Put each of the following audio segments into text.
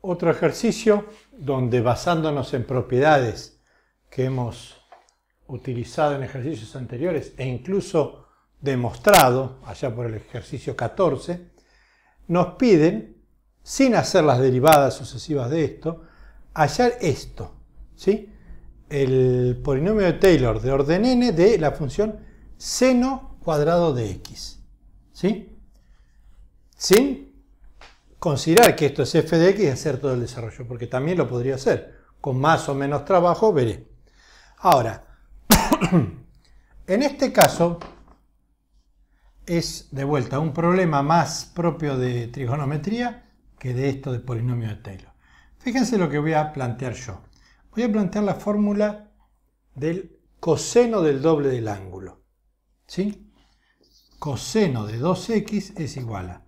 Otro ejercicio donde basándonos en propiedades que hemos utilizado en ejercicios anteriores e incluso demostrado allá por el ejercicio 14, nos piden, sin hacer las derivadas sucesivas de esto, hallar esto, ¿sí? el polinomio de Taylor de orden n de la función seno cuadrado de x. ¿Sí? Sin considerar que esto es f x y hacer todo el desarrollo, porque también lo podría hacer. Con más o menos trabajo, veré. Ahora, en este caso, es de vuelta un problema más propio de trigonometría que de esto de polinomio de Taylor. Fíjense lo que voy a plantear yo. Voy a plantear la fórmula del coseno del doble del ángulo. ¿Sí? Coseno de 2x es igual a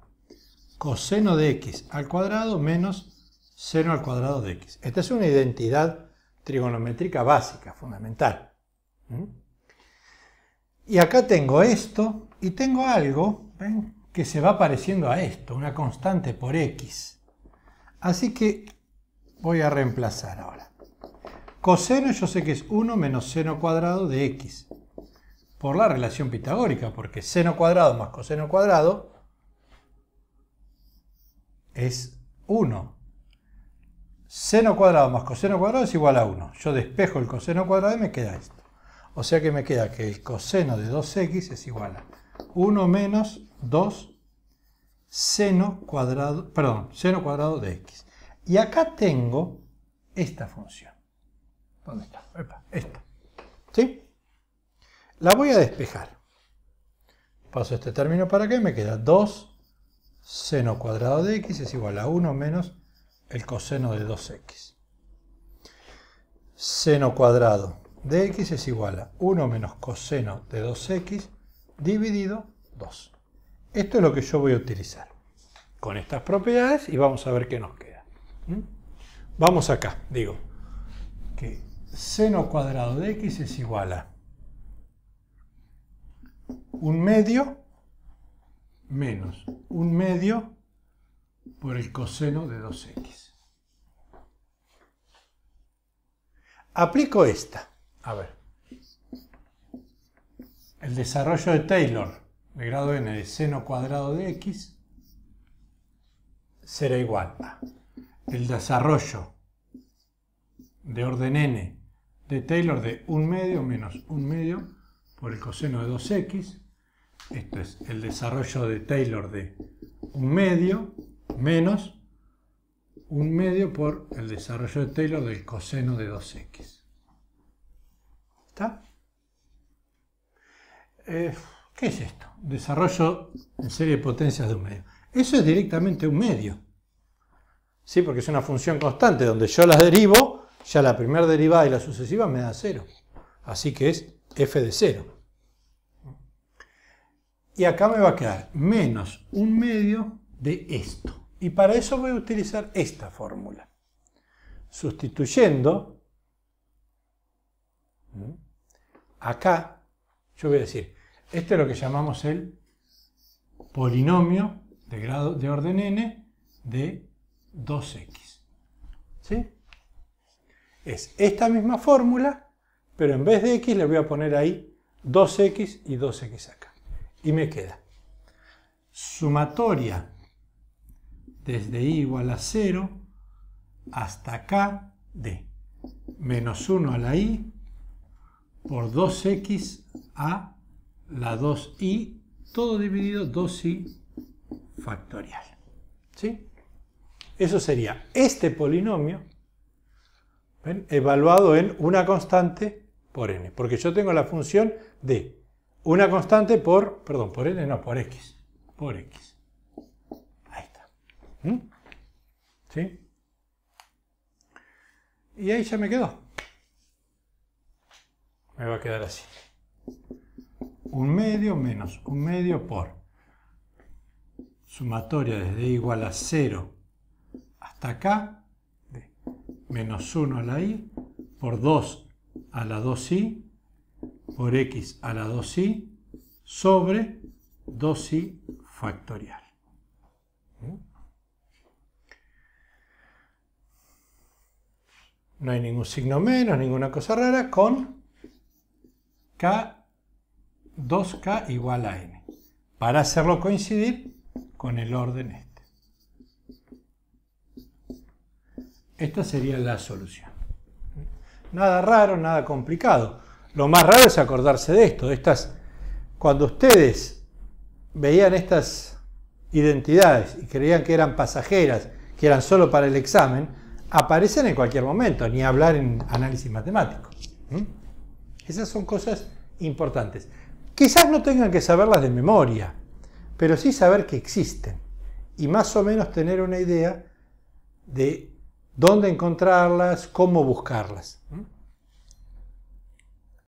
coseno de x al cuadrado menos seno al cuadrado de x. Esta es una identidad trigonométrica básica, fundamental. ¿Mm? Y acá tengo esto y tengo algo que se va pareciendo a esto, una constante por x. Así que voy a reemplazar ahora. Coseno yo sé que es 1 menos seno cuadrado de x. Por la relación pitagórica, porque seno cuadrado más coseno cuadrado es 1. Seno cuadrado más coseno cuadrado es igual a 1. Yo despejo el coseno cuadrado y me queda esto. O sea que me queda que el coseno de 2x es igual a 1 menos 2 seno cuadrado, perdón, seno cuadrado de x. Y acá tengo esta función. ¿Dónde está? esta. ¿Sí? La voy a despejar. Paso este término para que me queda 2 seno cuadrado de x es igual a 1 menos el coseno de 2x. Seno cuadrado de x es igual a 1 menos coseno de 2x dividido 2. Esto es lo que yo voy a utilizar con estas propiedades y vamos a ver qué nos queda. ¿Mm? Vamos acá, digo, que seno cuadrado de x es igual a un medio menos un medio por el coseno de 2x. Aplico esta. A ver. El desarrollo de Taylor de grado n de seno cuadrado de x será igual a el desarrollo de orden n de Taylor de 1 medio menos 1 medio por el coseno de 2x esto es el desarrollo de Taylor de un medio menos un medio por el desarrollo de Taylor del coseno de 2x. ¿Está? Eh, ¿Qué es esto? Desarrollo en serie de potencias de un medio. Eso es directamente un medio. ¿Sí? Porque es una función constante donde yo las derivo, ya la primera derivada y la sucesiva me da 0. Así que es f de 0. Y acá me va a quedar menos un medio de esto. Y para eso voy a utilizar esta fórmula. Sustituyendo acá, yo voy a decir, este es lo que llamamos el polinomio de grado de orden n de 2x. ¿Sí? Es esta misma fórmula, pero en vez de x le voy a poner ahí 2x y 2x acá y me queda sumatoria desde i igual a 0 hasta acá de menos 1 a la i por 2x a la 2i, todo dividido 2i factorial. ¿Sí? Eso sería este polinomio evaluado en una constante por n, porque yo tengo la función de una constante por, perdón, por n no, por X. Por X. Ahí está. ¿Mm? ¿Sí? Y ahí ya me quedó. Me va a quedar así. Un medio menos un medio por sumatoria desde igual a 0 hasta acá, menos 1 a la i, por 2 a la 2i, por x a la 2i sobre 2i factorial. No hay ningún signo menos, ninguna cosa rara, con k, 2k igual a n, para hacerlo coincidir con el orden este. Esta sería la solución. Nada raro, nada complicado. Lo más raro es acordarse de esto, de estas, cuando ustedes veían estas identidades y creían que eran pasajeras, que eran solo para el examen, aparecen en cualquier momento, ni hablar en análisis matemático. Esas son cosas importantes. Quizás no tengan que saberlas de memoria, pero sí saber que existen y más o menos tener una idea de dónde encontrarlas, cómo buscarlas.